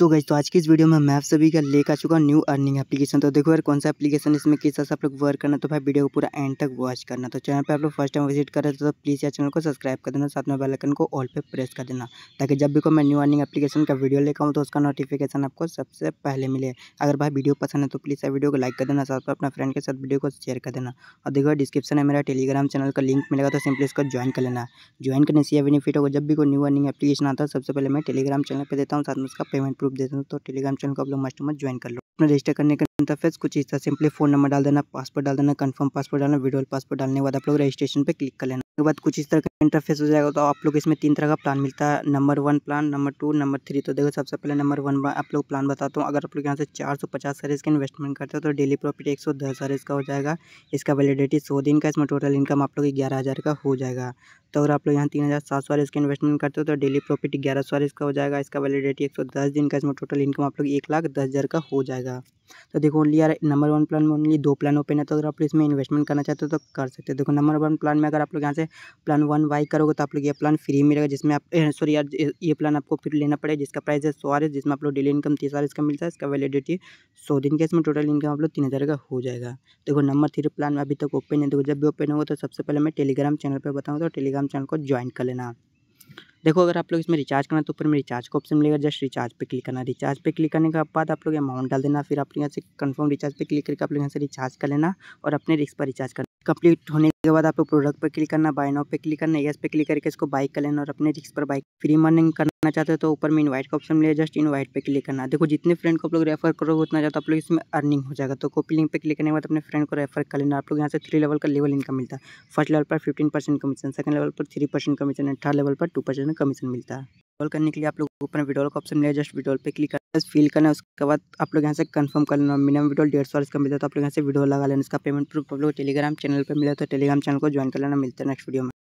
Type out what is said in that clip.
सो गई तो आज की इस वीडियो में मैं आप सभी का लेकर चुका न्यू अर्निंग एप्लीकेशन तो देखो यार कौन सा एप्लीकेशन इसमें किस तरह से आप लोग वर्क करना तो भाई वीडियो को पूरा एंड तक वॉच करना तो चैनल पे आप लोग फर्स्ट टाइम विजिट कर रहे तो, तो प्लीज़ यार चैनल को सब्सक्राइब कर देना साथ में बेलकन को ऑल पर प्रेस कर देना ताकि जब भी कोई मैं न्यू अर्निंग एप्लीकेशन का वीडियो लेकर आऊँ तो उसका नोटिफिकेशन आपको सबसे पहले मिले अगर भाई वीडियो पसंद है तो प्लीज़ यार वीडियो को लाइक कर देना साथ में अपना फ्रेंड के साथ वीडियो को शेयर कर देना और देखो डिस्क्रिप्शन में मेरा टेलीग्राम चैनल का लिंक मिलेगा तो सिंपली इसको ज्वाइन कर लेना ज्वाइन करने से यह बेनिफिट होगा जब भी कोई न्यू अर्निंग एप्लीकेशन आता है सबसे पहले मैं टेलीग्राम चैनल पर देता हूँ साथ में उसका पेमेंट प्रूफ ग्रुप दे दूँ तो टेलीग्राम चैनल को आप लोग मस्ट मत ज्वाइन कर लो अपना रजिस्टर करने का इंटरफेस कुछ इस तरह सिंपली फोन नंबर डाल देना पासवर्ड डाल देना कन्फर्म पासवर्ड डालना वीडियो पासवर्ड डालने के बाद आप लोग रजिस्ट्रेशन पर क्लिक कर लेना उसके बाद कुछ इस तरह का इंटरफेस हो जाएगा तो आप लोग इसमें तीन तरह का प्लान मिलता है number one plan number two number three तो देखो सबसे पहले नंबर वन आप लोग प्लान बताता हूँ अगर आप लोग यहाँ से चार सौ पचास हज़ार इसका इन्वेस्टमेंट करते हो तो डेली प्रॉफिट एक सौ दस हज़ार इसका हो जाएगा इसका वैलिडिटी सौ दिन का इसमें टोटल इनकम आप लोग ग्यारह हज़ार का हो जाएगा तो अगर आप लोग यहाँ तीन हज़ार सात सौ इसका इन्वेस्टमेंट करते हो तो डेली प्रॉफिट ग्यारह सौ इसका हो जाएगा इसका वैलिडिटी एक सौ दस दिन का इसमें टोटल इनकम आप लोग एक लाख दस हज़ार का हो जाएगा तो देखो ओनली यार नंबर वन प्लान में ओनली दो प्लान ओपन है तो अगर आप इसमें इन्वेस्टमेंट करना चाहते हो तो कर सकते हो देखो नंबर वन प्लान में अगर आप लोग यहाँ से प्लान वन वाई करोगे तो आप लोग ये प्लान फ्री मिलेगा जिसमें आप सॉरी eh, यार ये प्लान आपको फिर लेना पड़ेगा जिसका प्राइस है सौ जिसमें आप लोग डेली इनकम तीस हज़ार इसका मिलता है इसका वैलिडिटी सौ दिन का इसमें टोटल इनकम आप लोग तीन हज़ार का हो जाएगा देखो नंबर थ्री प्लान में अभी तक ओपन है देखो जब भी ओपन होगा तो सबसे पहले मैं टेलीग्राम चैनल पर बताऊँगा तो टेलीग्राम चैनल को ज्वाइन कर लेना देखो अगर आप लोग इसमें रिचार्ज करना तो ऊपर में रिचार्ज का ऑप्शन मिलेगा जस्ट रिचार्ज पे क्लिक करना रिचार्ज पे क्लिक करने के बाद आप लोग अमाउंट डाल देना फिर आप लोग यहाँ से कंफर्म रिचार्ज पे क्लिक करके आप लोग यहाँ से रिचार्ज कर लेना और अपने रिक्स पर रिचार्ज करना कंप्लीट होने के बाद आपको प्रोडक्ट पर क्लिक करना बाय नाउ पे क्लिक करना यस पे क्लिक करके इसको बाइक कर लेना और अपने रिक्स पर बाइक फ्री मर्निंग करना चाहते हो तो ऊपर में इनवाइट का ऑप्शन मिले जस्ट इनवाइट पे क्लिक करना देखो जितने फ्रेंड को आप लोग रेफर करोगे उतना ज़्यादा आप लोग इसमें अर्निंग हो जाएगा तो कॉपी लिंक पर क्लिक करने के बाद अपने फ्रेंड को रेफर कर लेना आप लोग यहाँ से थ्री लेवल का लेवल इनकम मिलता है फर्स्ट लेवल पर fifteen percent commission second level पर three percent commission and third level पर टू परसेंट कमीशन मिलता है कॉल करने के लिए आप लोग ऊपर विड्रॉल का ऑप्शन मिले जस्ट विडोल पर क्लिक फिल करना है उसके बाद आप लोग यहाँ से कंफर्म कर लेना मिनिमम विड्रॉल डेढ़ सौ इसका मिलता है तो आप लोग यहाँ से वीडियो लगा लेना इसका पेमेंट प्रूफ आप लोग टेलीग्राम चैनल पर मिला तो टेलीग्राम चैनल को ज्वाइन कर लेना मिलता है नेक्स्ट वीडियो में